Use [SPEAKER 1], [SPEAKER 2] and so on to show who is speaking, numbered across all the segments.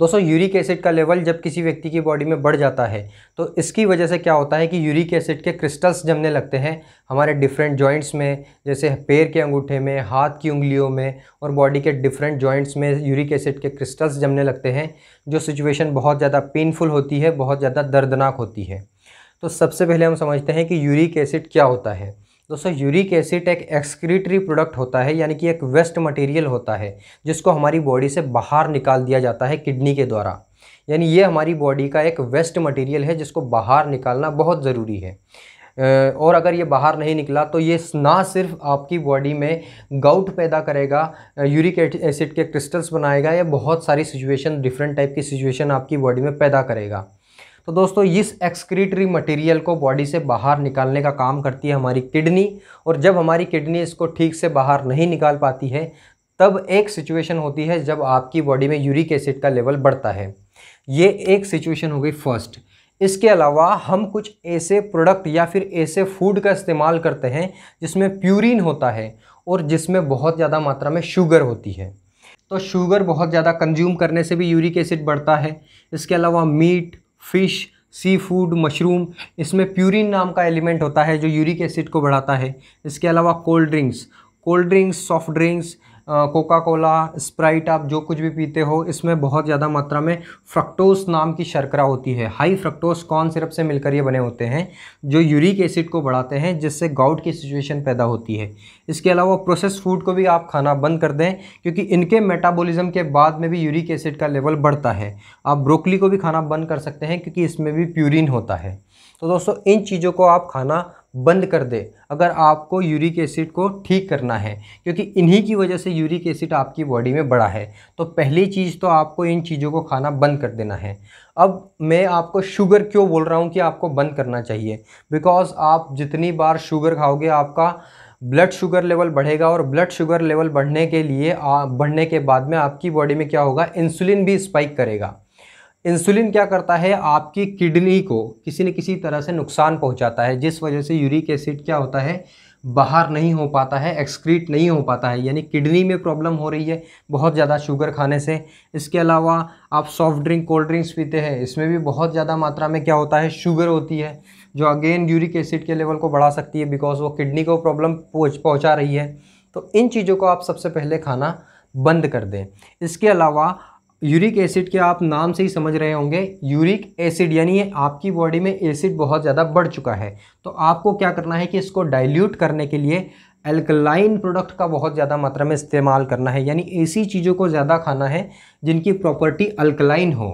[SPEAKER 1] दोस्तों uric acid का level जब किसी व्यक्ति की बॉडी में बढ़ जाता है तो इसकी वजह से क्या होता है कि यूरिक एसिड के क्रिस्टल्स जमने लगते हैं हमारे डिफरेंट जॉइंट्स में जैसे पैर के अंगूठे में हाथ की उंगलियों में और बॉडी के डिफरेंट जॉइंट्स में यूरिक एसिड के क्रिस्टल्स जमने लगते हैं जो सिचुएशन बहुत ज़्यादा पेनफुल होती है बहुत ज़्यादा दर्दनाक होती है तो सबसे पहले हम समझते हैं कि यूरिक एसिड क्या होता है दोस्तों यूरिक एसिड एक एक्सक्रीटरी प्रोडक्ट होता है यानी कि एक वेस्ट मटेरियल होता है जिसको हमारी बॉडी से बाहर निकाल दिया जाता है किडनी के द्वारा यानी ये हमारी बॉडी का एक वेस्ट मटेरियल है जिसको बाहर निकालना बहुत ज़रूरी है और अगर ये बाहर नहीं निकला तो ये ना सिर्फ आपकी बॉडी में गाउट पैदा करेगा यूरिक एसिड के क्रिस्टल्स बनाएगा या बहुत सारी सिचुएशन डिफरेंट टाइप की सिचुएशन आपकी बॉडी में पैदा करेगा तो दोस्तों इस एक्सक्रीटरी मटेरियल को बॉडी से बाहर निकालने का काम करती है हमारी किडनी और जब हमारी किडनी इसको ठीक से बाहर नहीं निकाल पाती है तब एक सिचुएशन होती है जब आपकी बॉडी में यूरिक एसिड का लेवल बढ़ता है ये एक सिचुएशन हो गई फर्स्ट इसके अलावा हम कुछ ऐसे प्रोडक्ट या फिर ऐसे फूड का इस्तेमाल करते हैं जिसमें प्यूरिन होता है और जिसमें बहुत ज़्यादा मात्रा में शुगर होती है तो शुगर बहुत ज़्यादा कंज्यूम करने से भी यूरिक एसिड बढ़ता है इसके अलावा meat fish seafood mushroom इसमें प्यूरिन नाम का एलिमेंट होता है जो यूरिक एसिड को बढ़ाता है इसके अलावा cold drinks cold drinks soft drinks Coca Cola Sprite आप जो कुछ भी पीते हो इसमें बहुत ज़्यादा मात्रा में फ्रक्टोस नाम की शर्करा होती है हाई फ्रक्टोस कॉर्न सिरप से मिलकर ये बने होते हैं जो यूरिक एसिड को बढ़ाते हैं जिससे गाउट की सिचुएशन पैदा होती है इसके अलावा प्रोसेस फूड को भी आप खाना बंद कर दें क्योंकि इनके मेटाबोलिज़म के बाद में भी यूरिक एसिड का लेवल बढ़ता है आप ब्रोकली को भी खाना बंद कर सकते हैं क्योंकि इसमें भी प्यूरिन होता है तो दोस्तों इन चीज़ों को आप खाना बंद कर दे अगर आपको यूरिक एसिड को ठीक करना है क्योंकि इन्हीं की वजह से यूरिक एसिड आपकी बॉडी में बढ़ा है तो पहली चीज़ तो आपको इन चीज़ों को खाना बंद कर देना है अब मैं आपको शुगर क्यों बोल रहा हूँ कि आपको बंद करना चाहिए बिकॉज़ आप जितनी बार शुगर खाओगे आपका ब्लड शुगर लेवल बढ़ेगा और ब्लड शुगर लेवल बढ़ने के लिए बढ़ने के बाद में आपकी बॉडी में क्या होगा इंसुलिन भी स्पाइक करेगा इंसुलिन क्या करता है आपकी किडनी को किसी न किसी तरह से नुकसान पहुंचाता है जिस वजह से यूरिक एसिड क्या होता है बाहर नहीं हो पाता है एक्सक्रीट नहीं हो पाता है यानी किडनी में प्रॉब्लम हो रही है बहुत ज़्यादा शुगर खाने से इसके अलावा आप सॉफ्ट ड्रिंक कोल्ड ड्रिंक्स पीते हैं इसमें भी बहुत ज़्यादा मात्रा में क्या होता है शुगर होती है जो अगेन यूरिक एसिड के लेवल को बढ़ा सकती है बिकॉज वो किडनी को प्रॉब्लम पहुँचा रही है तो इन चीज़ों को आप सबसे पहले खाना बंद कर दें इसके अलावा यूरिक एसिड के आप नाम से ही समझ रहे होंगे यूरिक एसिड यानी ये आपकी बॉडी में एसिड बहुत ज़्यादा बढ़ चुका है तो आपको क्या करना है कि इसको डाइल्यूट करने के लिए एल्कलाइन प्रोडक्ट का बहुत ज़्यादा मात्रा में इस्तेमाल करना है यानी ऐसी चीज़ों को ज़्यादा खाना है जिनकी प्रॉपर्टी अल्कलाइन हो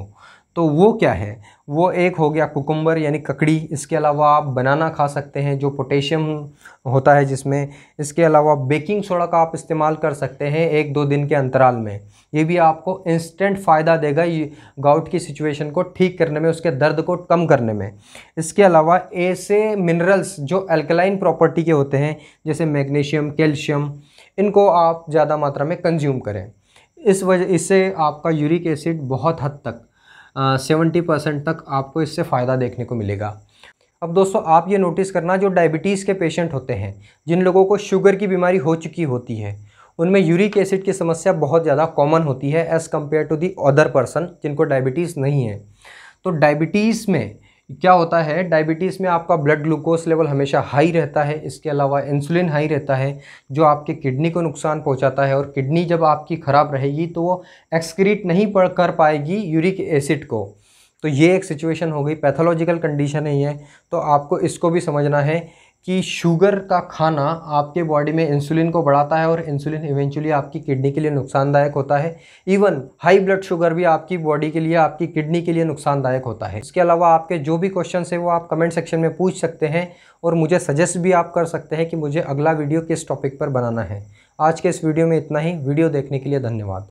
[SPEAKER 1] तो वो क्या है वो एक हो गया कुकुम्बर यानी ककड़ी इसके अलावा आप बनाना खा सकते हैं जो पोटेशियम होता है जिसमें इसके अलावा बेकिंग सोडा का आप इस्तेमाल कर सकते हैं एक दो दिन के अंतराल में ये भी आपको इंस्टेंट फ़ायदा देगा ये गाउट की सिचुएशन को ठीक करने में उसके दर्द को कम करने में इसके अलावा ऐसे मिनरल्स जो एल्कलाइन प्रॉपर्टी के होते हैं जैसे मैग्नीशियम कैल्शियम इनको आप ज़्यादा मात्रा में कंज्यूम करें इस वजह इससे आपका यूरिक एसिड बहुत हद तक सेवेंटी परसेंट तक आपको इससे फ़ायदा देखने को मिलेगा अब दोस्तों आप ये नोटिस करना जो डायबिटीज़ के पेशेंट होते हैं जिन लोगों को शुगर की बीमारी हो चुकी होती है उनमें यूरिक एसिड की समस्या बहुत ज़्यादा कॉमन होती है as compare to the other person जिनको डायबिटीज़ नहीं है तो डायबिटीज़ में क्या होता है डायबिटीज़ में आपका ब्लड ग्लूकोज लेवल हमेशा हाई रहता है इसके अलावा इंसुलिन हाई रहता है जो आपके किडनी को नुकसान पहुंचाता है और किडनी जब आपकी ख़राब रहेगी तो वो एक्सक्रीट नहीं पड़ कर पाएगी यूरिक एसिड को तो ये एक सिचुएशन हो गई पैथोलॉजिकल कंडीशन है है तो आपको इसको भी समझना है कि शुगर का खाना आपके बॉडी में इंसुलिन को बढ़ाता है और इंसुलिन इवेंचुअली आपकी किडनी के लिए नुकसानदायक होता है इवन हाई ब्लड शुगर भी आपकी बॉडी के लिए आपकी किडनी के लिए नुकसानदायक होता है इसके अलावा आपके जो भी क्वेश्चन है वो आप कमेंट सेक्शन में पूछ सकते हैं और मुझे सजेस्ट भी आप कर सकते हैं कि मुझे अगला वीडियो किस टॉपिक पर बनाना है आज के इस वीडियो में इतना ही वीडियो देखने के लिए धन्यवाद